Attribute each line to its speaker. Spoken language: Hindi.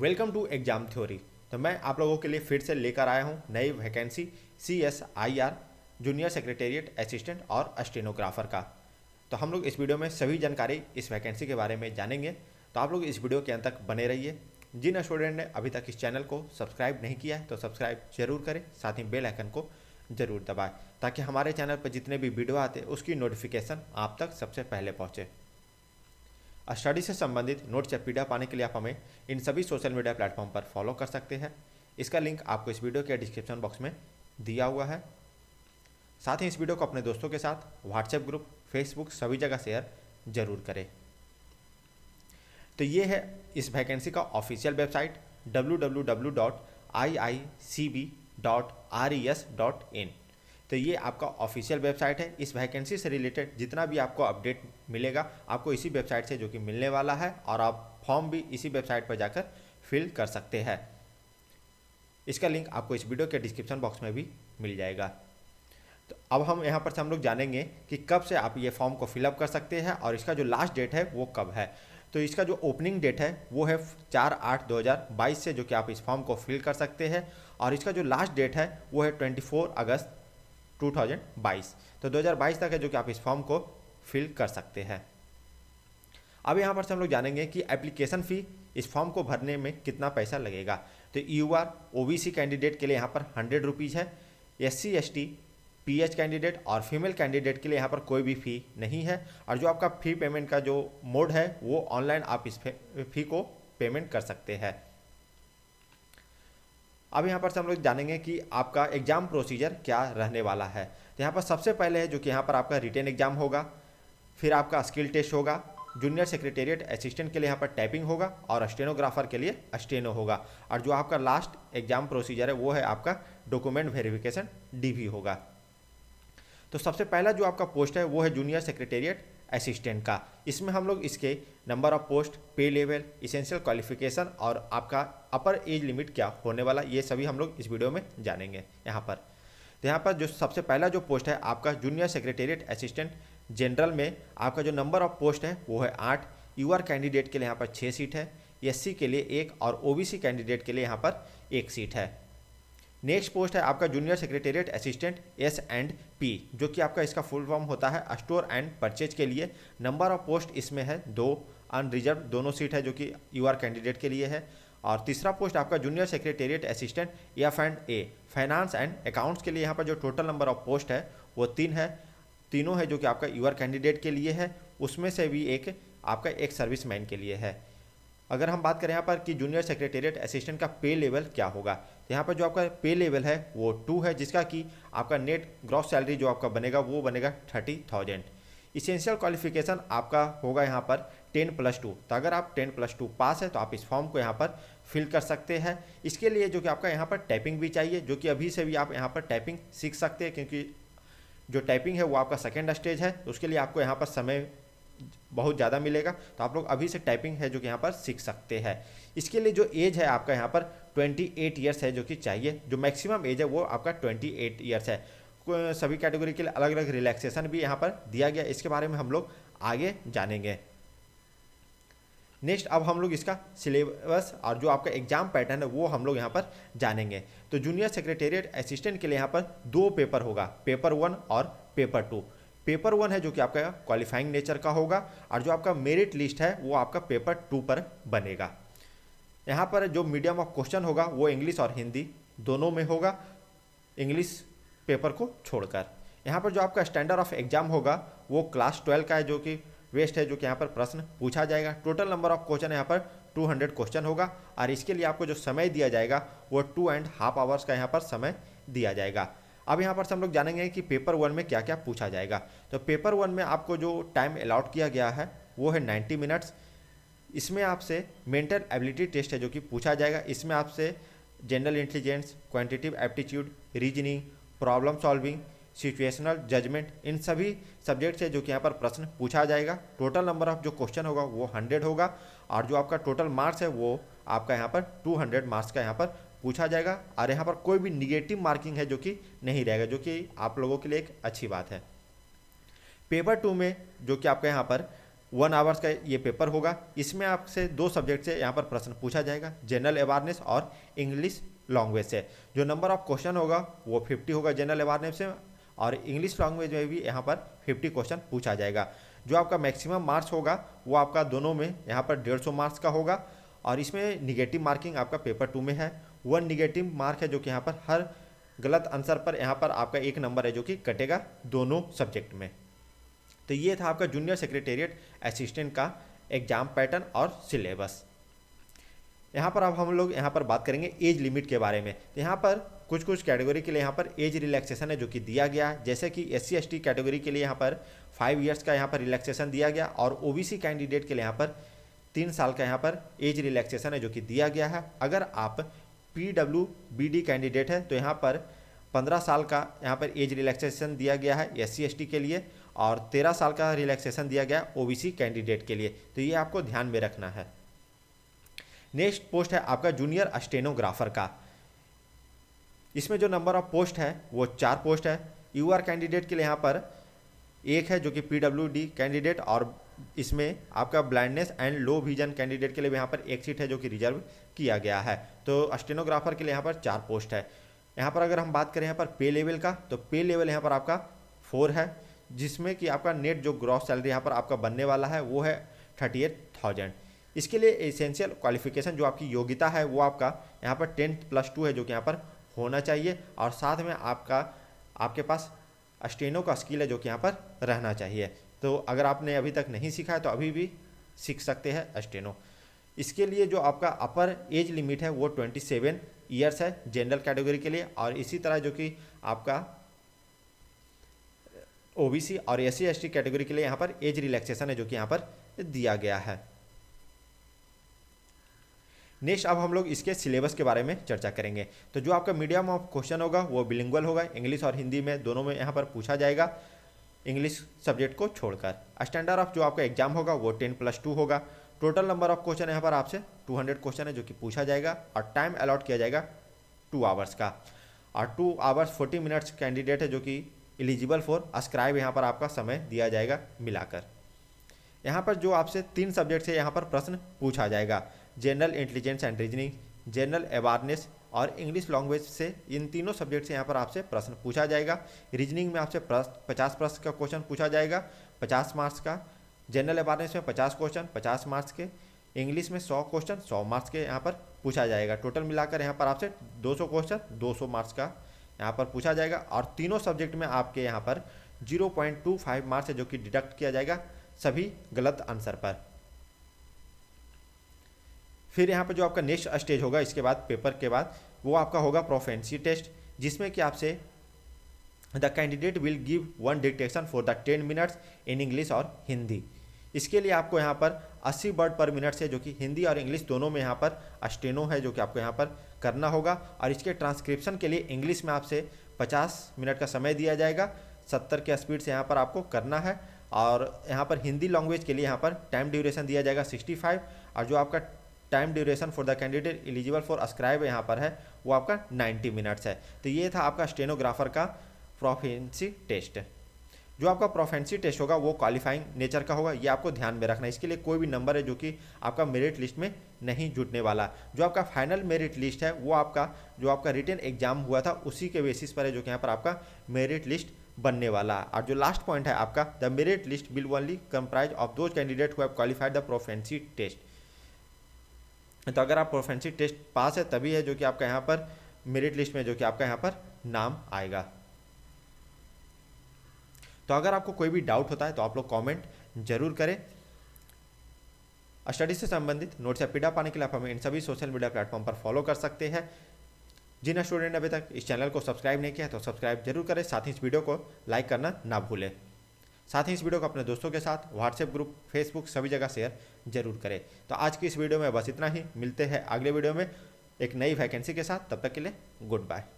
Speaker 1: वेलकम टू एग्जाम थ्योरी तो मैं आप लोगों के लिए फिर से लेकर आया हूँ नई vacancy C S I R junior secretariat assistant और अस्टेनोग्राफर का तो हम लोग इस वीडियो में सभी जानकारी इस वैकेंसी के बारे में जानेंगे तो आप लोग इस वीडियो के अंत तक बने रहिए जिन स्टूडेंट ने अभी तक इस चैनल को सब्सक्राइब नहीं किया है तो सब्सक्राइब जरूर करें साथ ही बेलाइकन को जरूर दबाएँ ताकि हमारे चैनल पर जितने भी वीडियो आते उसकी नोटिफिकेशन आप तक सबसे पहले पहुँचे स्टडी से संबंधित नोट्स या पीडीएफ पाने के लिए आप हमें इन सभी सोशल मीडिया प्लेटफॉर्म पर फॉलो कर सकते हैं इसका लिंक आपको इस वीडियो के डिस्क्रिप्शन बॉक्स में दिया हुआ है साथ ही इस वीडियो को अपने दोस्तों के साथ व्हाट्सएप ग्रुप फेसबुक सभी जगह शेयर जरूर करें तो ये है इस वैकेंसी का official website W W W dot I I C B dot R E S dot in तो ये आपका ऑफिशियल वेबसाइट है इस वैकेंसी से रिलेटेड जितना भी आपको अपडेट मिलेगा आपको इसी वेबसाइट से जो कि मिलने वाला है और आप फॉर्म भी इसी वेबसाइट पर जाकर फिल कर सकते हैं इसका लिंक आपको इस वीडियो के डिस्क्रिप्शन बॉक्स में भी मिल जाएगा तो अब हम यहाँ पर से हम लोग जानेंगे कि कब से आप ये फॉर्म को फिलअप कर सकते हैं और इसका जो लास्ट डेट है वो कब है तो इसका जो ओपनिंग डेट है वो है चार आठ दो हज़ार बाईस से जो कि आप इस फॉर्म को फिल कर सकते हैं और इसका जो लास्ट डेट है वो है ट्वेंटी फोर अगस्त 2022 तो 2022 तक है जो कि आप इस फॉर्म को फिल कर सकते हैं अब यहाँ पर से हम लोग जानेंगे कि एप्लीकेशन फ़ी इस फॉर्म को भरने में कितना पैसा लगेगा तो यू आर सी कैंडिडेट के लिए यहाँ पर हंड्रेड रुपीज़ है S C S T P H candidate और फीमेल कैंडिडेट के लिए यहाँ पर कोई भी फ़ी नहीं है और जो आपका फ़ी पेमेंट का जो मोड है वो ऑनलाइन आप इस फी को पेमेंट कर सकते हैं अब यहाँ पर से हम लोग जानेंगे कि आपका एग्ज़ाम प्रोसीजर क्या रहने वाला है तो यहाँ पर सबसे पहले है जो कि यहाँ पर आपका रिटर्न एग्ज़ाम होगा फिर आपका स्किल टेस्ट होगा जूनियर सेक्रेटेरिएट असिस्टेंट के लिए यहाँ पर टाइपिंग होगा और स्टेनोग्राफर के लिए स्टेनो होगा और जो आपका लास्ट एग्ज़ाम प्रोसीजर है वो है आपका डॉक्यूमेंट वेरिफिकेशन डी होगा तो सबसे पहला जो आपका पोस्ट है वो है जूनियर सेक्रेटेरिएट असिस्टेंट का इसमें हम लोग इसके नंबर ऑफ पोस्ट पे लेवल इसेंशियल क्वालिफिकेशन और आपका अपर एज लिमिट क्या होने वाला ये सभी हम लोग इस वीडियो में जानेंगे यहाँ पर तो यहाँ पर जो सबसे पहला जो पोस्ट है आपका जूनियर सेक्रेटेरिएट असिस्टेंट जनरल में आपका जो नंबर ऑफ पोस्ट है वो है आठ यू कैंडिडेट के लिए यहाँ पर छः सीट है एस के लिए एक और ओ कैंडिडेट के लिए यहाँ पर एक सीट है नेक्स्ट पोस्ट है आपका junior secretariat assistant S and P जो कि आपका इसका फुल फॉर्म होता है स्टोर एंड परचेज के लिए नंबर ऑफ पोस्ट इसमें है दो अनरिजर्व दोनों सीट है जो कि यू आर कैंडिडेट के लिए है और तीसरा पोस्ट आपका junior secretariat assistant F and A finance and accounts के लिए यहाँ पर जो टोटल नंबर ऑफ पोस्ट है वो तीन है तीनों है जो कि आपका यूआर कैंडिडेट के लिए है उसमें से भी एक आपका एक सर्विस मैन के लिए है अगर हम बात करें यहाँ पर कि जूनियर सेक्रेटेरिएट असिस्टेंट का पे लेवल क्या होगा तो यहाँ पर जो आपका पे लेवल है वो टू है जिसका कि आपका नेट ग्रॉस सैलरी जो आपका बनेगा वो बनेगा थर्टी थाउजेंड इसेंशियल क्वालिफिकेशन आपका होगा यहाँ पर टेन प्लस टू तो अगर आप टेन प्लस टू पास है तो आप इस फॉर्म को यहाँ पर फिल कर सकते हैं इसके लिए जो कि आपका यहाँ पर टाइपिंग भी चाहिए जो कि अभी से भी आप यहाँ पर टाइपिंग सीख सकते हैं क्योंकि जो टाइपिंग है वो आपका सेकेंड स्टेज है तो उसके लिए आपको यहाँ पर समय बहुत ज़्यादा मिलेगा तो आप लोग अभी से टाइपिंग है जो कि यहाँ पर सीख सकते हैं इसके लिए जो एज है आपका यहाँ पर 28 ईयर्स है जो कि चाहिए जो मैक्सिमम एज है वो आपका 28 ईयर्स है सभी कैटेगरी के लिए अलग अलग रिलैक्सेशन भी यहाँ पर दिया गया इसके बारे में हम लोग आगे जानेंगे नेक्स्ट अब हम लोग इसका सिलेबस और जो आपका एग्जाम पैटर्न है वो हम लोग यहाँ पर जानेंगे तो जूनियर सेक्रेटेरिएट असिस्टेंट के लिए यहाँ पर दो पेपर होगा पेपर वन और पेपर टू पेपर वन है जो कि आपका क्वालिफाइंग नेचर का होगा और जो आपका मेरिट लिस्ट है वो आपका पेपर टू पर बनेगा यहाँ पर जो मीडियम ऑफ क्वेश्चन होगा वो इंग्लिश और हिंदी दोनों में होगा इंग्लिश पेपर को छोड़कर यहाँ पर जो आपका स्टैंडर्ड ऑफ एग्जाम होगा वो क्लास ट्वेल्व का है जो कि वेस्ट है जो कि यहाँ पर प्रश्न पूछा जाएगा टोटल नंबर ऑफ क्वेश्चन यहाँ पर 200 क्वेश्चन होगा और इसके लिए आपको जो समय दिया जाएगा वो टू एंड हाफ आवर्स का यहाँ पर समय दिया जाएगा अब यहाँ पर से हम लोग जानेंगे कि पेपर वन में क्या क्या पूछा जाएगा तो पेपर वन में आपको जो टाइम अलाउट किया गया है वो है नाइन्टी मिनट्स इसमें आपसे मेंटल एबिलिटी टेस्ट है जो कि पूछा जाएगा इसमें आपसे general intelligence quantitative aptitude reasoning problem solving situational judgement इन सभी सब्जेक्ट्स है जो कि यहाँ पर प्रश्न पूछा जाएगा टोटल नंबर ऑफ जो क्वेश्चन होगा वो हंड्रेड होगा और जो आपका टोटल मार्क्स है वो आपका यहाँ पर 200 मार्क्स का यहाँ पर पूछा जाएगा और यहाँ पर कोई भी निगेटिव मार्किंग है जो कि नहीं रहेगा जो कि आप लोगों के लिए एक अच्छी बात है पेपर टू में जो कि आपका यहाँ पर वन आवर्स का ये पेपर होगा इसमें आपसे दो सब्जेक्ट से यहाँ पर प्रश्न पूछा जाएगा जनरल अवेयरनेस और इंग्लिश लैंग्वेज से जो नंबर ऑफ क्वेश्चन होगा वो फिफ्टी होगा जनरल अवेयरनेस से और इंग्लिश लैंग्वेज में भी यहाँ पर फिफ्टी क्वेश्चन पूछा जाएगा जो आपका मैक्सिमम मार्क्स होगा वो आपका दोनों में यहाँ पर डेढ़ सौ मार्क्स का होगा और इसमें निगेटिव मार्किंग आपका पेपर टू में है वन निगेटिव मार्क है जो कि यहाँ पर हर गलत आंसर पर यहाँ पर आपका एक नंबर है जो कि कटेगा दोनों सब्जेक्ट में तो ये था आपका जूनियर सेक्रेटेरिएट असिस्टेंट का एग्जाम पैटर्न और सिलेबस यहाँ पर अब हम लोग यहाँ पर बात करेंगे एज लिमिट के बारे में तो यहाँ पर कुछ कुछ कैटेगरी के लिए यहाँ पर एज रिलैक्सेशन है जो कि दिया गया है जैसे कि एस सी कैटेगरी के लिए यहाँ पर फाइव ईयर्स का यहाँ पर रिलैक्सेशन दिया गया और ओ कैंडिडेट के लिए यहाँ पर तीन साल का यहाँ पर एज रिलैक्सेशन है जो कि दिया गया है अगर आप P W B D candidate हैं तो यहाँ पर पंद्रह साल का यहाँ पर एज रिलैक्सेशन दिया गया है एस सी के लिए और तेरह साल का रिलैक्सेशन दिया गया ओ कैंडिडेट के लिए तो ये आपको ध्यान में रखना है नेक्स्ट पोस्ट है आपका जूनियर अस्टेनोग्राफर का इसमें जो नंबर ऑफ पोस्ट है वो चार पोस्ट है यू कैंडिडेट के लिए यहाँ पर एक है जो कि पी कैंडिडेट और इसमें आपका blindness and low vision candidate के लिए यहाँ पर एक सीट है जो कि रिजर्व किया गया है तो स्टेनोग्राफर के लिए यहाँ पर चार पोस्ट है यहाँ पर अगर हम बात करें यहाँ पर पे लेवल का तो पे लेवल यहाँ पर आपका फोर है जिसमें कि आपका नेट जो ग्रॉस सैलरी यहाँ पर आपका बनने वाला है वो है थर्टी एट थाउजेंड इसके लिए एसेंशियल क्वालिफिकेशन जो आपकी योग्यता है वो आपका यहाँ पर टेंथ प्लस टू है जो कि यहाँ पर होना चाहिए और साथ में आपका आपके पास अस्टेनो का स्किल है जो कि यहाँ पर रहना चाहिए तो अगर आपने अभी तक नहीं सीखा है तो अभी भी सीख सकते हैं एस्टेनो इसके लिए जो आपका अपर एज लिमिट है वो ट्वेंटी सेवन ईयर्स है जनरल कैटेगरी के लिए और इसी तरह जो कि आपका ओबीसी और एस सी कैटेगरी के लिए यहाँ पर एज रिलैक्सेशन है जो कि यहाँ पर दिया गया है नेक्स्ट अब हम लोग इसके सिलेबस के बारे में चर्चा करेंगे तो जो आपका मीडियम ऑफ क्वेश्चन होगा वो बिलिंगुअल होगा इंग्लिश और हिंदी में दोनों में यहाँ पर पूछा जाएगा इंग्लिश सब्जेक्ट को छोड़कर स्टैंडर्ड ऑफ जो आपका एग्जाम होगा वो टेन प्लस टू होगा टोटल नंबर ऑफ क्वेश्चन यहाँ पर आपसे 200 क्वेश्चन है जो कि पूछा जाएगा और टाइम अलॉट किया जाएगा टू आवर्स का और two hours forty minutes candidate है जो कि एलिजिबल फॉर अस्क्राइब यहाँ पर आपका समय दिया जाएगा मिलाकर यहाँ पर जो आपसे तीन सब्जेक्ट से यहाँ पर प्रश्न पूछा जाएगा general intelligence and reasoning general awareness और इंग्लिश लैंग्वेज से इन तीनों सब्जेक्ट से यहाँ पर आपसे प्रश्न पूछा जाएगा रीजनिंग में आपसे पचास प्रश्न का क्वेश्चन पूछा जाएगा पचास मार्क्स का जनरल अवेयरनेस में पचास क्वेश्चन पचास मार्क्स के इंग्लिश में सौ क्वेश्चन सौ मार्क्स के यहाँ पर पूछा जाएगा टोटल मिलाकर यहाँ पर आपसे दो सौ क्वेश्चन दो सौ मार्क्स का यहाँ पर पूछा जाएगा और तीनों सब्जेक्ट में आपके यहाँ पर zero point two five marks है जो कि डिडक्ट किया जाएगा सभी गलत आंसर पर फिर यहाँ पर जो आपका नेक्स्ट स्टेज होगा इसके बाद पेपर के बाद वो आपका होगा प्रोफेंसी टेस्ट जिसमें कि आपसे the candidate will give one dictation for the ten minutes in English और हिंदी इसके लिए आपको यहाँ पर 80 वर्ड पर मिनट से जो कि हिंदी और इंग्लिश दोनों में यहाँ पर अस्टेनो है जो कि आपको यहाँ पर करना होगा और इसके ट्रांसक्रिप्शन के लिए इंग्लिश में आपसे 50 मिनट का समय दिया जाएगा 70 के स्पीड से यहाँ पर आपको करना है और यहाँ पर हिंदी लैंग्वेज के लिए यहाँ पर टाइम ड्यूरेशन दिया जाएगा 65 और जो आपका time duration for the candidate eligible for a scribe यहाँ पर है वो आपका 90 मिनट्स है तो ये था आपका स्टेनोग्राफर का प्रोफेंसी टेस्ट जो आपका प्रोफेंसी टेस्ट होगा वो क्वालिफाइंग नेचर का होगा ये आपको ध्यान में रखना है इसके लिए कोई भी नंबर है जो कि आपका मेरिट लिस्ट में नहीं जुटने वाला जो आपका फाइनल मेरिट लिस्ट है वो आपका जो आपका रिटर्न एग्जाम हुआ था उसी के बेसिस पर है जो कि यहाँ पर आपका मेरिट लिस्ट बनने वाला और जो लास्ट पॉइंट है आपका the merit list will only comprise of those candidate who have qualified the proficiency test तो अगर आप प्रोफेंसिक टेस्ट पास है तभी है जो कि आपका यहाँ पर मेरिट लिस्ट में जो कि आपका यहाँ पर नाम आएगा तो अगर आपको कोई भी डाउट होता है तो आप लोग कमेंट जरूर करें स्टडी से संबंधित नोट्स या पीडा पाने के लिए आप हमें इन सभी सोशल मीडिया प्लेटफॉर्म पर फॉलो कर सकते हैं जिन स्टूडेंट अभी तक इस चैनल को सब्सक्राइब नहीं किया तो सब्सक्राइब जरूर करें साथ ही इस वीडियो को लाइक करना ना भूलें साथ ही इस वीडियो को अपने दोस्तों के साथ व्हाट्सएप ग्रुप फेसबुक सभी जगह शेयर जरूर करें तो आज की इस वीडियो में बस इतना ही मिलते हैं अगले वीडियो में एक नई वैकेंसी के साथ तब तक के लिए गुड बाय